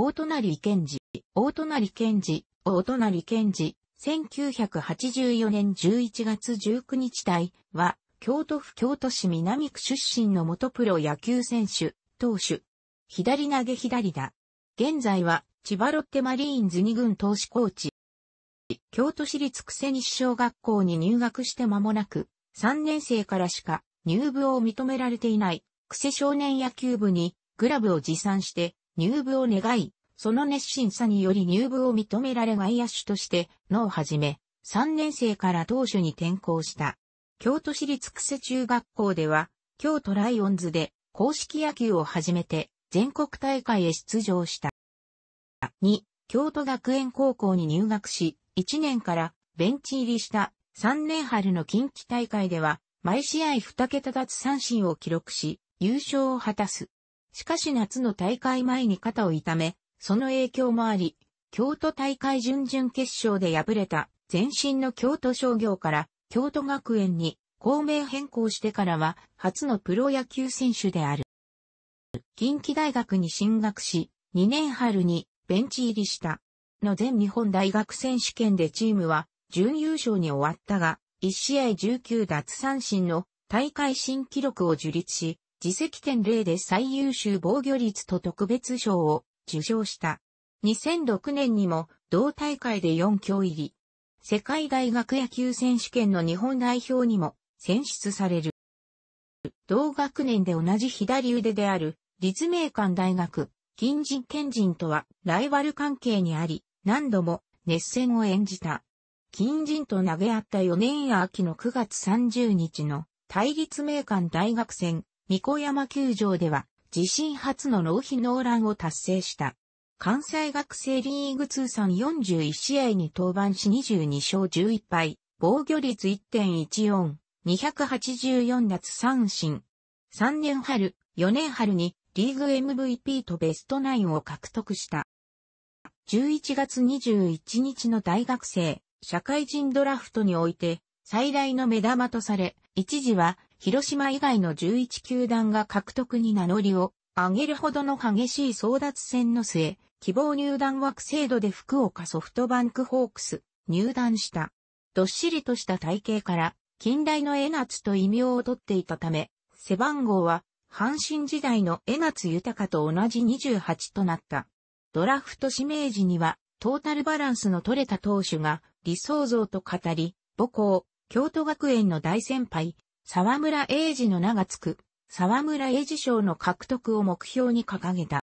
大隣健治、大隣健治、大隣健治、1984年11月19日隊は、京都府京都市南区出身の元プロ野球選手、投手。左投げ左打。現在は、千葉ロッテマリーンズ2軍投手コーチ。京都市立久世西小学校に入学して間もなく、3年生からしか入部を認められていない、久少年野球部にグラブを持参して、入部を願い、その熱心さにより入部を認められ外野手として、のをはじめ、3年生から当初に転校した。京都市立久世中学校では、京都ライオンズで公式野球を始めて全国大会へ出場した。2、京都学園高校に入学し、1年からベンチ入りした3年春の近畿大会では、毎試合2桁奪三振を記録し、優勝を果たす。しかし夏の大会前に肩を痛め、その影響もあり、京都大会準々決勝で敗れた前身の京都商業から京都学園に校名変更してからは初のプロ野球選手である。近畿大学に進学し、2年春にベンチ入りした。の全日本大学選手権でチームは準優勝に終わったが、1試合19奪三振の大会新記録を樹立し、自責点0で最優秀防御率と特別賞を受賞した。2006年にも同大会で4強入り、世界大学野球選手権の日本代表にも選出される。同学年で同じ左腕である立命館大学、金人賢人とはライバル関係にあり、何度も熱戦を演じた。金人と投げ合った4年秋の9月30日の対立名館大学戦三子山球場では自身初の納費ノーランを達成した。関西学生リーグ通算41試合に登板し22勝11敗、防御率1.14、284奪三振。3年春、4年春にリーグ MVP とベストナインを獲得した。11月21日の大学生、社会人ドラフトにおいて最大の目玉とされ、一時は広島以外の11球団が獲得に名乗りを上げるほどの激しい争奪戦の末、希望入団枠制度で福岡ソフトバンクホークス入団した。どっしりとした体型から、近代の江夏と異名を取っていたため、背番号は、阪神時代の江夏豊と同じ28となった。ドラフト指名時には、トータルバランスの取れた投手が理想像と語り、母校、京都学園の大先輩、沢村栄治の名が付く、沢村栄治賞の獲得を目標に掲げた。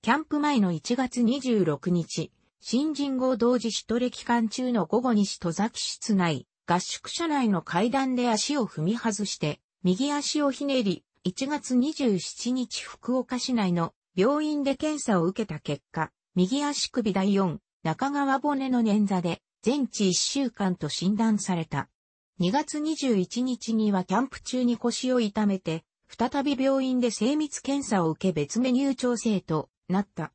キャンプ前の1月26日、新人号同時シト期間中の午後に戸崎室内、合宿車内の階段で足を踏み外して、右足をひねり、1月27日福岡市内の病院で検査を受けた結果、右足首第4、中川骨の捻挫で、全治1週間と診断された。2月21日にはキャンプ中に腰を痛めて、再び病院で精密検査を受け別メニュー調整となった。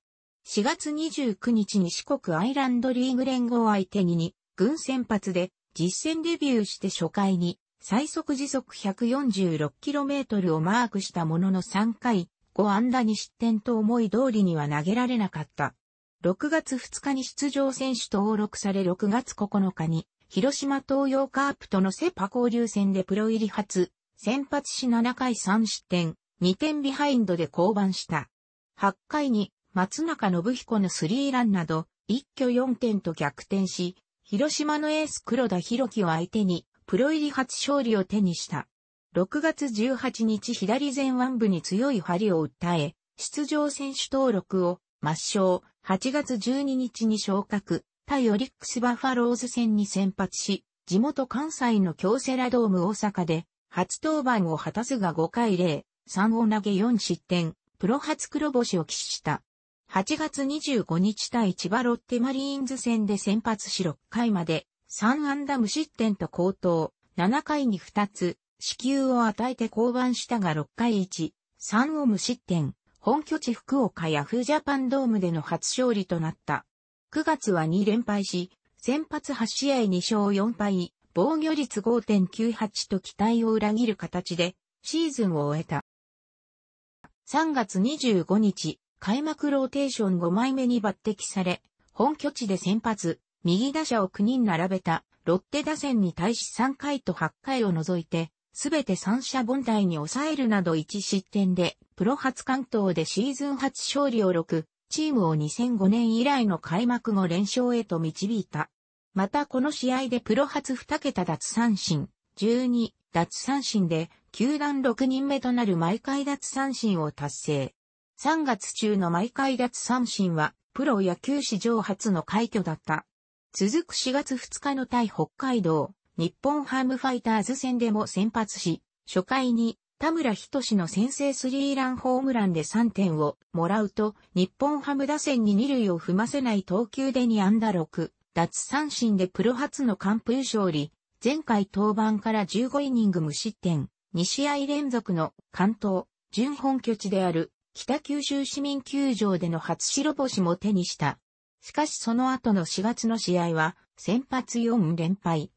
4月29日に四国アイランドリーグ連合相手に軍先発で実戦デビューして初回に最速時速 146km をマークしたものの3回5安打に失点と思い通りには投げられなかった。6月2日に出場選手登録され6月9日に広島東洋カープとのセパ交流戦でプロ入り初、先発し7回3失点、2点ビハインドで降板した。8回に松中信彦のスリーランなど、一挙4点と逆転し、広島のエース黒田博樹を相手に、プロ入り初勝利を手にした。6月18日左前腕部に強い針を訴え、出場選手登録を抹消、8月12日に昇格、対オリックスバファローズ戦に先発し、地元関西の京セラドーム大阪で初登板を果たすが5回0、3を投げ4失点、プロ初黒星を喫した。8月25日対千葉ロッテマリーンズ戦で先発し6回まで3安打無失点と高騰、7回に2つ、支給を与えて降板したが6回1、3を無失点、本拠地福岡ヤフージャパンドームでの初勝利となった。9月は2連敗し、先発8試合2勝4敗、防御率5.98と期待を裏切る形で、シーズンを終えた。3月25日、開幕ローテーション5枚目に抜擢され、本拠地で先発、右打者を9人並べた、ロッテ打線に対し3回と8回を除いて、すべて三者凡退に抑えるなど1失点で、プロ初関東でシーズン初勝利を6、チームを2005年以来の開幕後連勝へと導いた。またこの試合でプロ初2桁奪三振、12奪三振で、球団6人目となる毎回奪三振を達成。3月中の毎回奪三振は、プロ野球史上初の快挙だった。続く4月2日の対北海道、日本ハムファイターズ戦でも先発し、初回に田村仁の先制スリーランホームランで3点をもらうと、日本ハム打線に2塁を踏ませない投球で2安打6、脱三振でプロ初の完封勝利、前回登板から15イニング無失点、2試合連続の関東、準本拠地である北九州市民球場での初白星も手にした。しかしその後の4月の試合は先発4連敗。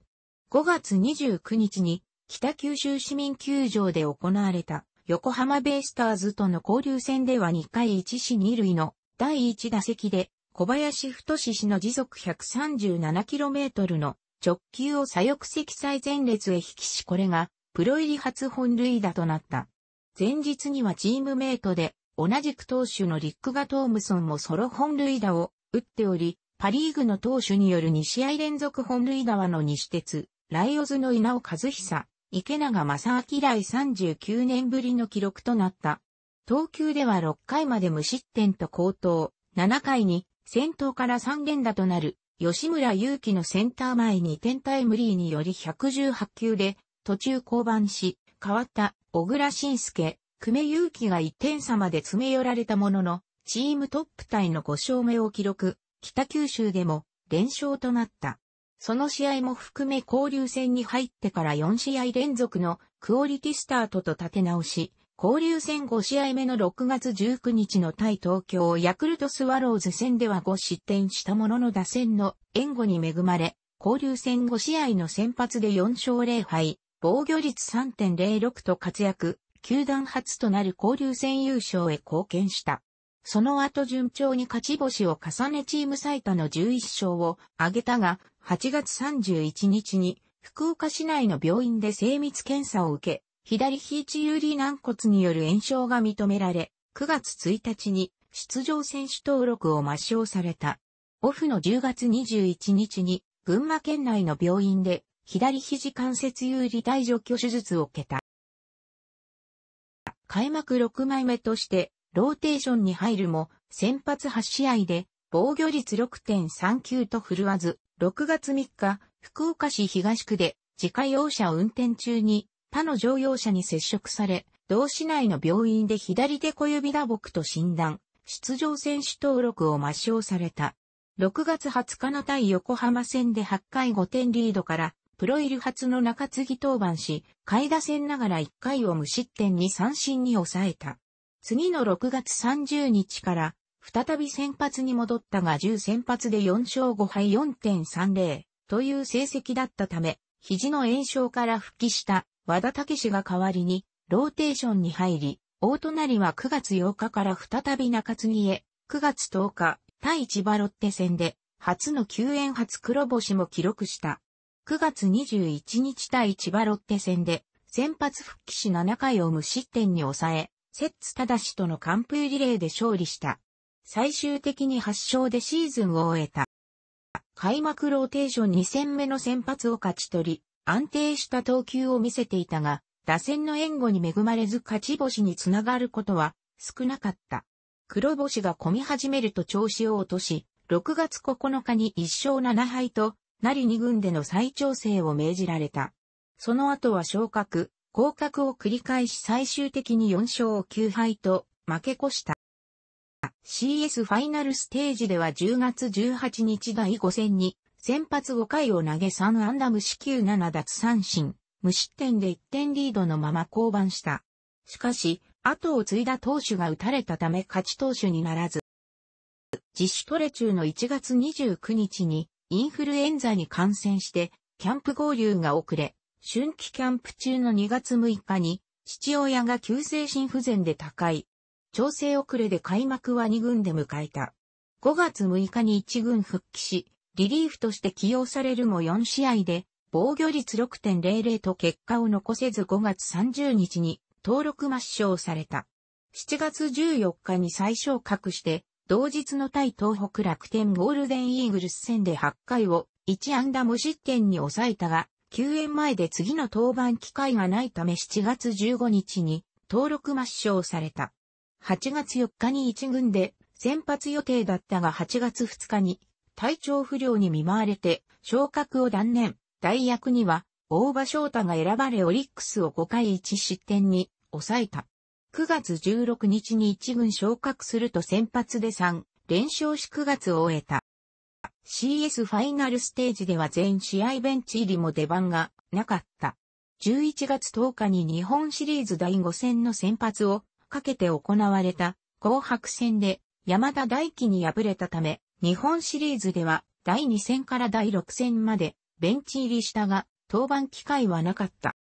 5月29日に北九州市民球場で行われた横浜ベイスターズとの交流戦では2回1死2塁の第1打席で小林太氏の時速 137km の直球を左翼積載前列へ引きしこれがプロ入り初本塁打となった。前日にはチームメイトで同じく投手のリックガトームソンもソロ本塁打を打っており、パリーグの投手による2試合連続本塁打はの西鉄、ライオズの稲尾和久、池永正明来39年ぶりの記録となった。投球では6回まで無失点と高騰、7回に先頭から3連打となる吉村祐希のセンター前に点タイムリーにより118球で途中降板し、変わった小倉慎介、久米祐希が1点差まで詰め寄られたものの、チームトップタイの5勝目を記録、北九州でも連勝となった。その試合も含め交流戦に入ってから4試合連続のクオリティスタートと立て直し、交流戦5試合目の6月19日の対東京ヤクルトスワローズ戦では5失点したものの打線の援護に恵まれ、交流戦5試合の先発で4勝0敗、防御率3.06と活躍、球団初となる交流戦優勝へ貢献した。その後順調に勝ち星を重ねチーム最多の11勝を挙げたが、8月31日に福岡市内の病院で精密検査を受け、左肘有利軟骨による炎症が認められ、9月1日に出場選手登録を抹消された。オフの10月21日に群馬県内の病院で左肘関節有利体除去手術を受けた。開幕6枚目としてローテーションに入るも先発8試合で防御率6.39と振るわず、6月3日、福岡市東区で自家用車を運転中に他の乗用車に接触され、同市内の病院で左手小指打撲と診断、出場選手登録を抹消された。6月20日の対横浜戦で8回5点リードから、プロ入り初の中継ぎ登板し、下位打線ながら1回を無失点に三振に抑えた。次の6月30日から再び先発に戻ったが10先発で4勝5敗4.30という成績だったため、肘の炎症から復帰した和田武史が代わりにローテーションに入り、大隣は9月8日から再び中継ぎへ、9月10日、対千葉ロッテ戦で、初の救援初黒星も記録した。9月21日対千葉ロッテ戦で、先発復帰し7回を無失点に抑え、セッツ・ただしとの完封リレーで勝利した。最終的に8勝でシーズンを終えた。開幕ローテーション2戦目の先発を勝ち取り、安定した投球を見せていたが、打線の援護に恵まれず勝ち星につながることは少なかった。黒星が込み始めると調子を落とし、6月9日に1勝7敗と、なり2軍での再調整を命じられた。その後は昇格、降格を繰り返し最終的に4勝9敗と負け越した。CS ファイナルステージでは10月18日第5戦に、先発5回を投げ3ンダム四球7奪三振、無失点で1点リードのまま降板した。しかし、後を継いだ投手が打たれたため勝ち投手にならず。自主トレ中の1月29日にインフルエンザに感染してキャンプ合流が遅れ、春季キャンプ中の2月6日に父親が急性心不全で高い。調整遅れで開幕は2軍で迎えた。5月6日に1軍復帰し、リリーフとして起用されるも4試合で、防御率6.00と結果を残せず5月30日に登録抹消された。7月14日に最小格して、同日の対東北楽天ゴールデンイーグルス戦で8回を1安打無失点に抑えたが、救援前で次の登板機会がないため7月15日に登録抹消された。8月4日に1軍で先発予定だったが8月2日に体調不良に見舞われて昇格を断念。代役には大場翔太が選ばれオリックスを5回1失点に抑えた。9月16日に1軍昇格すると先発で3連勝し9月を終えた。CS ファイナルステージでは全試合ベンチ入りも出番がなかった。11月10日に日本シリーズ第5戦の先発をかけて行われた紅白戦で山田大輝に敗れたため、日本シリーズでは第2戦から第6戦までベンチ入りしたが、登板機会はなかった。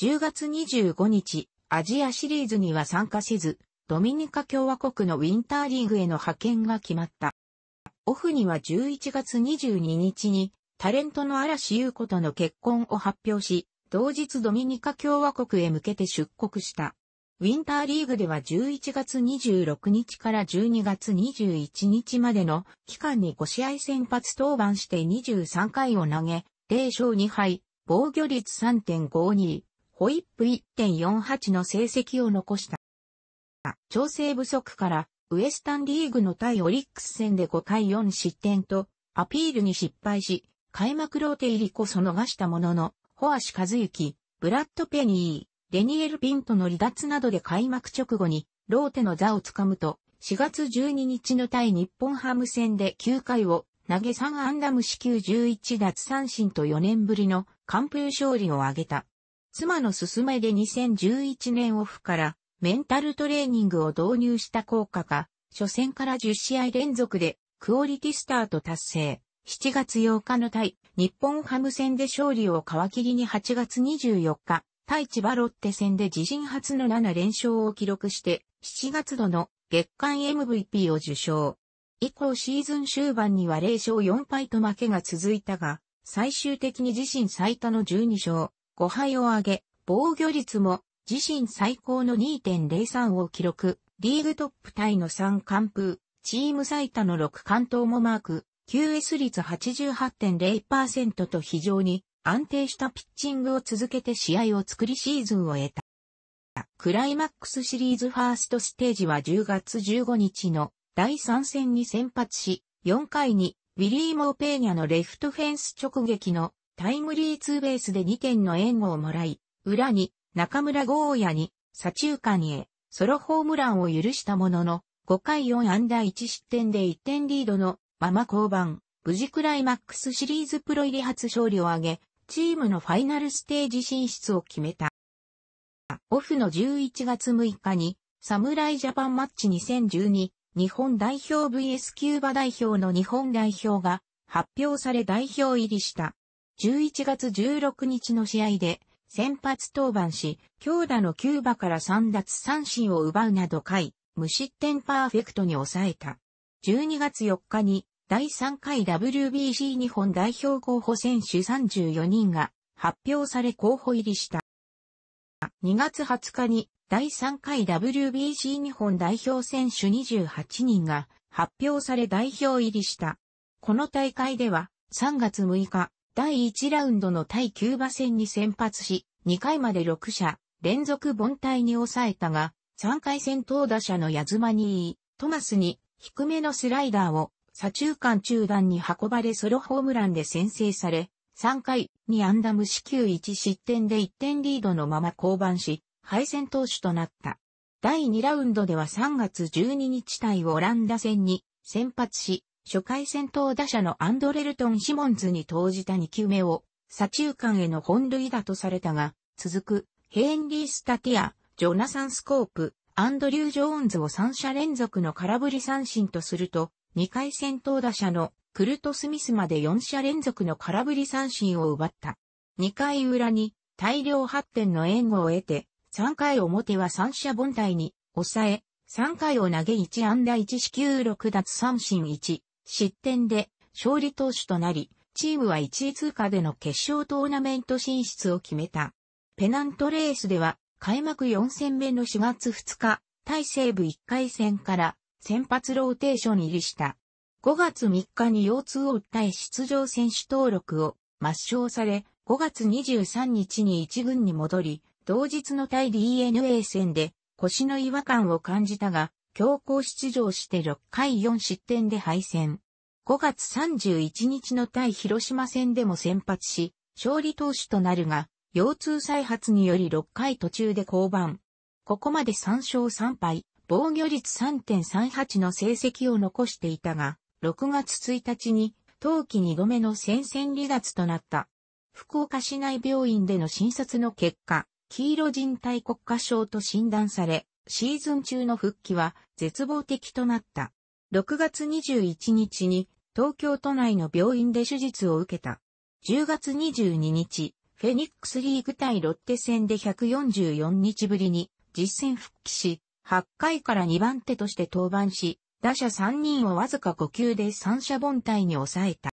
10月25日、アジアシリーズには参加せず、ドミニカ共和国のウィンターリーグへの派遣が決まった。オフには11月22日に、タレントの嵐優子との結婚を発表し、同日ドミニカ共和国へ向けて出国した。ウィンターリーグでは11月26日から12月21日までの期間に5試合先発登板して23回を投げ、0勝2敗、防御率3.52、ホイップ1.48の成績を残した。調整不足から、ウエスタンリーグの対オリックス戦で5回4失点と、アピールに失敗し、開幕ローテ入りこそ逃したものの、ホアシカズユキ、ブラッド・ペニー、デニエル・ピントの離脱などで開幕直後に、ローテの座をつかむと、4月12日の対日本ハム戦で9回を投げ3安打無四球11奪三振と4年ぶりの完封勝利を挙げた。妻の勧めで2011年オフからメンタルトレーニングを導入した効果か、初戦から10試合連続でクオリティスタート達成。7月8日の対日本ハム戦で勝利を皮切りに8月24日、対千葉ロッテ戦で自身初の7連勝を記録して、7月度の月間 MVP を受賞。以降シーズン終盤には0勝4敗と負けが続いたが、最終的に自身最多の12勝、5敗を挙げ、防御率も自身最高の2.03を記録、リーグトップタイの3完封、チーム最多の6完投もマーク、QS 率88.0%と非常に安定したピッチングを続けて試合を作りシーズンを得た。クライマックスシリーズファーストステージは10月15日の第3戦に先発し、4回にウィリー・モーペーニャのレフトフェンス直撃のタイムリーツーベースで2点の援護をもらい、裏に中村豪也に左中間へソロホームランを許したものの、5回4安打1失点で1点リードのまま降板。無事クライマックスシリーズプロ入り初勝利を挙げ、チームのファイナルステージ進出を決めた。オフの11月6日に、侍ジャパンマッチ2012日本代表 VS キューバ代表の日本代表が発表され代表入りした。11月16日の試合で先発登板し、強打のキューバから3奪三振を奪うなど回、無失点パーフェクトに抑えた。12月4日に第3回 WBC 日本代表候補選手34人が発表され候補入りした。2月20日に第3回 WBC 日本代表選手28人が発表され代表入りした。この大会では3月6日第1ラウンドの対キューバ戦に先発し2回まで6者連続凡退に抑えたが3回戦投打者のヤズマニー、トマスに低めのスライダーを左中間中段に運ばれソロホームランで先制され、3回にアンダム四球1失点で1点リードのまま降板し、敗戦投手となった。第2ラウンドでは3月12日対オランダ戦に先発し、初回戦闘打者のアンドレルトン・シモンズに投じた2球目を、左中間への本塁打とされたが、続く、ヘンリー・スタティア、ジョナサン・スコープ、アンドリュー・ジョーンズを3者連続の空振り三振とすると、2回戦投打者のクルト・スミスまで4者連続の空振り三振を奪った。2回裏に大量発展の援護を得て、3回表は三者凡退に抑え、3回を投げ1安打1四球6奪三振1、失点で勝利投手となり、チームは1位通過での決勝トーナメント進出を決めた。ペナントレースでは、開幕4戦目の4月2日、対西部1回戦から先発ローテーション入りした。5月3日に腰痛を訴え出場選手登録を抹消され、5月23日に1軍に戻り、同日の対 DNA 戦で腰の違和感を感じたが、強行出場して6回4失点で敗戦。5月31日の対広島戦でも先発し、勝利投手となるが、腰痛再発により6回途中で降板。ここまで3勝3敗、防御率3.38の成績を残していたが、6月1日に、冬季2度目の戦線離脱となった。福岡市内病院での診察の結果、黄色人体国家症と診断され、シーズン中の復帰は絶望的となった。6月21日に東京都内の病院で手術を受けた。10月22日、フェニックスリーグ対ロッテ戦で144日ぶりに実戦復帰し、8回から2番手として登板し、打者3人をわずか5球で三者凡退に抑えた。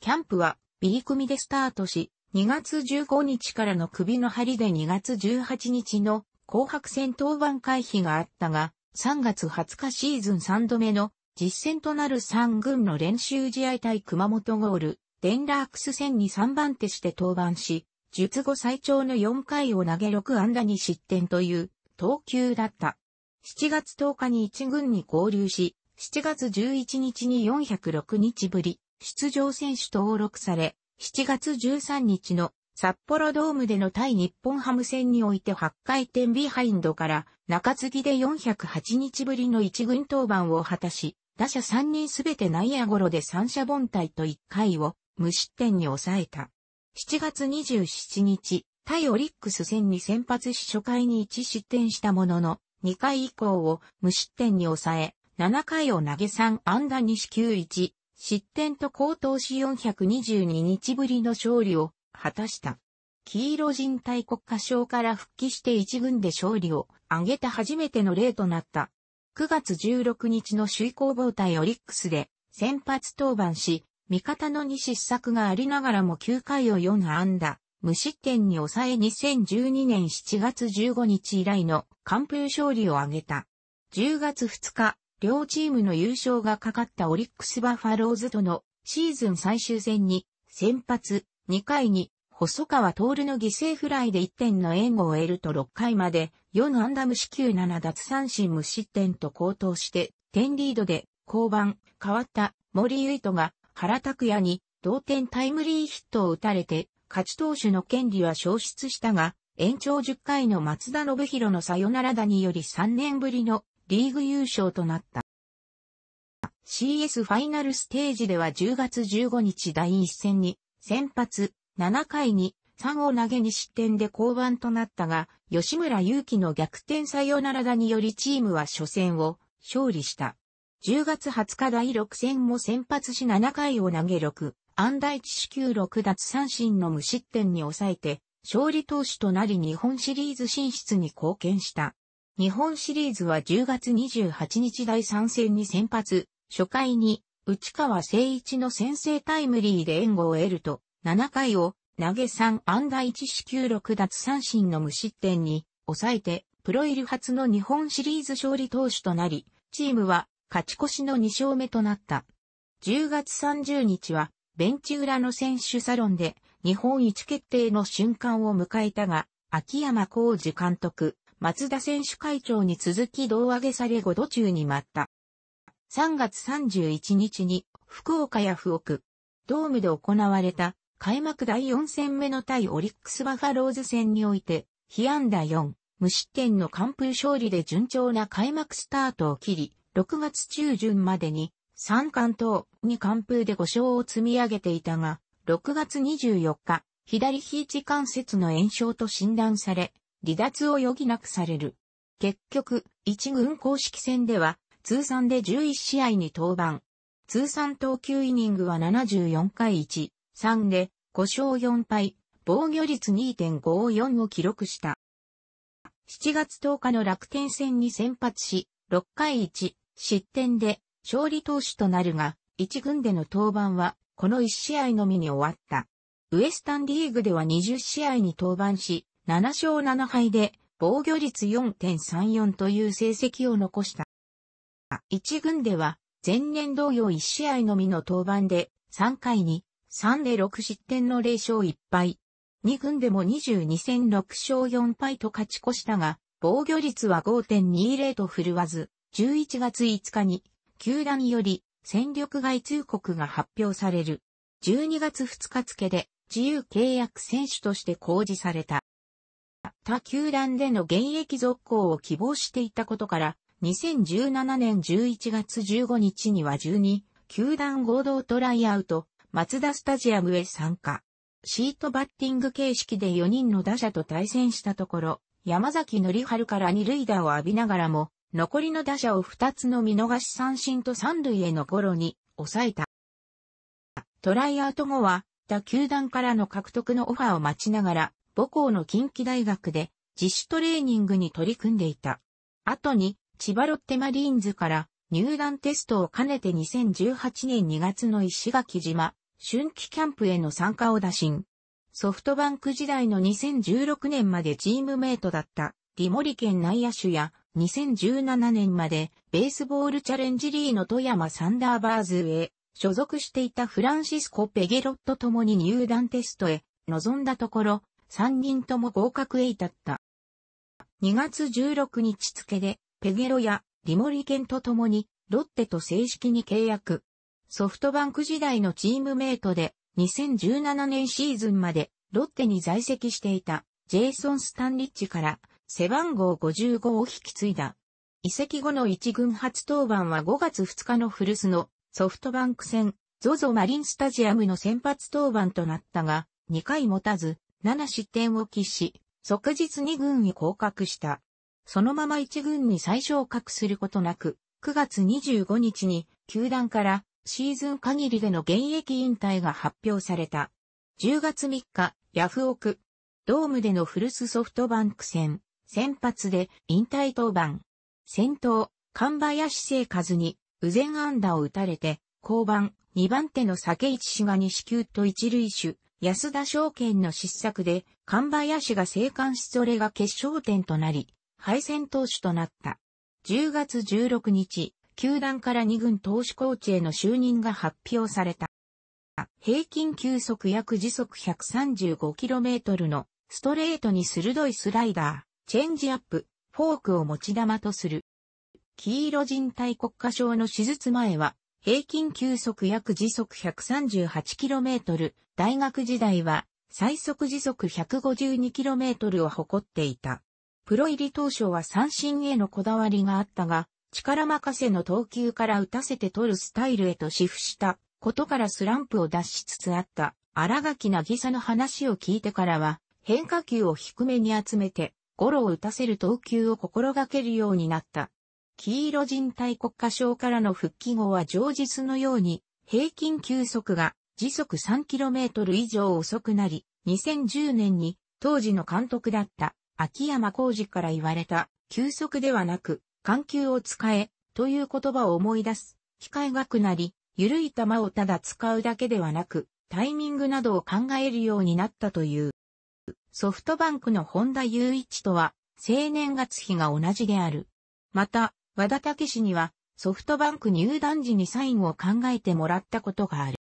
キャンプは B 組でスタートし、2月15日からの首の張りで2月18日の紅白戦登板回避があったが、3月20日シーズン3度目の実戦となる3軍の練習試合対熊本ゴール、デンラークス戦に3番手して登板し、術後最長の4回を投げ6安打に失点という投球だった。7月10日に1軍に合流し、7月11日に406日ぶり、出場選手登録され、7月13日の札幌ドームでの対日本ハム戦において8回転ビハインドから中継ぎで408日ぶりの一軍登板を果たし、打者3人すべて内野ゴロで三者凡退と1回を無失点に抑えた。7月27日、対オリックス戦に先発し初回に1失点したものの、2回以降を無失点に抑え、7回を投げ3安打2四球1、失点と高騰し422日ぶりの勝利を果たした。黄色人体国家賞から復帰して1軍で勝利を挙げた初めての例となった。9月16日の首位攻防対オリックスで先発登板し、味方の2失策がありながらも9回を4安打、無失点に抑え2012年7月15日以来の完封勝利を挙げた。10月2日、両チームの優勝がかかったオリックスバファローズとのシーズン最終戦に先発2回に細川徹の犠牲フライで1点の援護を得ると6回まで4アンダム四球7奪三振無失点と高騰して点リードで降板変わった森唯斗が原拓也に同点タイムリーヒットを打たれて勝ち投手の権利は消失したが、延長10回の松田信弘のサヨナラ打により3年ぶりのリーグ優勝となった。CS ファイナルステージでは10月15日第1戦に先発7回に3を投げに失点で降板となったが、吉村祐希の逆転サヨナラ打によりチームは初戦を勝利した。10月20日第6戦も先発し7回を投げ6安大地四球6奪三振の無失点に抑えて、勝利投手となり日本シリーズ進出に貢献した。日本シリーズは10月28日第3戦に先発、初回に内川誠一の先制タイムリーで援護を得ると、7回を投げ3安大地四球6奪三振の無失点に抑えて、プロ入り初の日本シリーズ勝利投手となり、チームは勝ち越しの2勝目となった。10月30日はベンチ裏の選手サロンで日本一決定の瞬間を迎えたが、秋山浩二監督、松田選手会長に続き胴上げされ5度中に待った。3月31日に福岡や福岡、ドームで行われた開幕第4戦目の対オリックスバファローズ戦において、被安打4、無失点の完封勝利で順調な開幕スタートを切り、6月中旬までに三冠等に完封で5勝を積み上げていたが、6月24日、左肘関節の炎症と診断され、離脱を余儀なくされる。結局、一軍公式戦では、通算で11試合に登板。通算投球イニングは74回1、3で5勝4敗、防御率2.54を記録した。7月10日の楽天戦に先発し、6回1、失点で勝利投手となるが、1軍での登板は、この1試合のみに終わった。ウエスタンリーグでは20試合に登板し、7勝7敗で、防御率4.34という成績を残した。1軍では、前年同様1試合のみの登板で、3回に、3で6失点の0勝1敗。2軍でも22戦6勝4敗と勝ち越したが、防御率は5.20と振るわず、11月5日に球団より戦力外通告が発表される。12月2日付で自由契約選手として公示された。他球団での現役続行を希望していたことから、2017年11月15日には12、球団合同トライアウト、松田スタジアムへ参加。シートバッティング形式で4人の打者と対戦したところ、山崎則春から2塁打を浴びながらも、残りの打者を2つの見逃し三振と三塁へのゴロに抑えた。トライアウト後は、他球団からの獲得のオファーを待ちながら、母校の近畿大学で自主トレーニングに取り組んでいた。後に、千葉ロッテマリーンズから入団テストを兼ねて2018年2月の石垣島、春季キャンプへの参加を打診。ソフトバンク時代の2016年までチームメイトだった、リモリ県内野手や2017年までベースボールチャレンジリーの富山サンダーバーズへ所属していたフランシスコ・ペゲロットともに入団テストへ臨んだところ3人とも合格へ至った。2月16日付でペゲロやリモリケンとともにロッテと正式に契約。ソフトバンク時代のチームメイトで2017年シーズンまでロッテに在籍していたジェイソン・スタンリッチから背番号55を引き継いだ。移籍後の一軍初登板は5月2日の古巣のソフトバンク戦、ZOZO マリンスタジアムの先発登板となったが、2回持たず、7失点を喫し、即日2軍に降格した。そのまま1軍に最昇格することなく、9月25日に球団からシーズン限りでの現役引退が発表された。10月3日、ヤフオク。ドームでの古巣ソフトバンク戦。先発で引退登板。先頭、神林聖和に、右前安打を打たれて、降板、2番手の酒市氏が西球と一塁手、安田証券の失策で、神林が生還しそれが決勝点となり、敗戦投手となった。10月16日、球団から2軍投手コーチへの就任が発表された。平均球速約時速 135km のストレートに鋭いスライダー、チェンジアップ、フォークを持ち玉とする。黄色人体国家症の手術前は、平均球速約時速 138km、大学時代は最速時速 152km を誇っていた。プロ入り当初は三振へのこだわりがあったが、力任せの投球から打たせて取るスタイルへとシフしたことからスランプを脱しつつあった。荒垣なぎさの話を聞いてからは、変化球を低めに集めて、ゴロを打たせる投球を心がけるようになった。黄色人体国家賞からの復帰後は上日のように、平均球速が時速 3km 以上遅くなり、2010年に当時の監督だった秋山浩二から言われた、球速ではなく、緩急を使え、という言葉を思い出す、機会がくなり、緩い球をただ使うだけではなく、タイミングなどを考えるようになったという。ソフトバンクの本田雄一とは、青年月日が同じである。また、和田武氏には、ソフトバンク入団時にサインを考えてもらったことがある。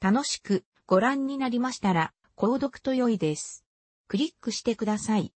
楽しくご覧になりましたら、購読と良いです。クリックしてください。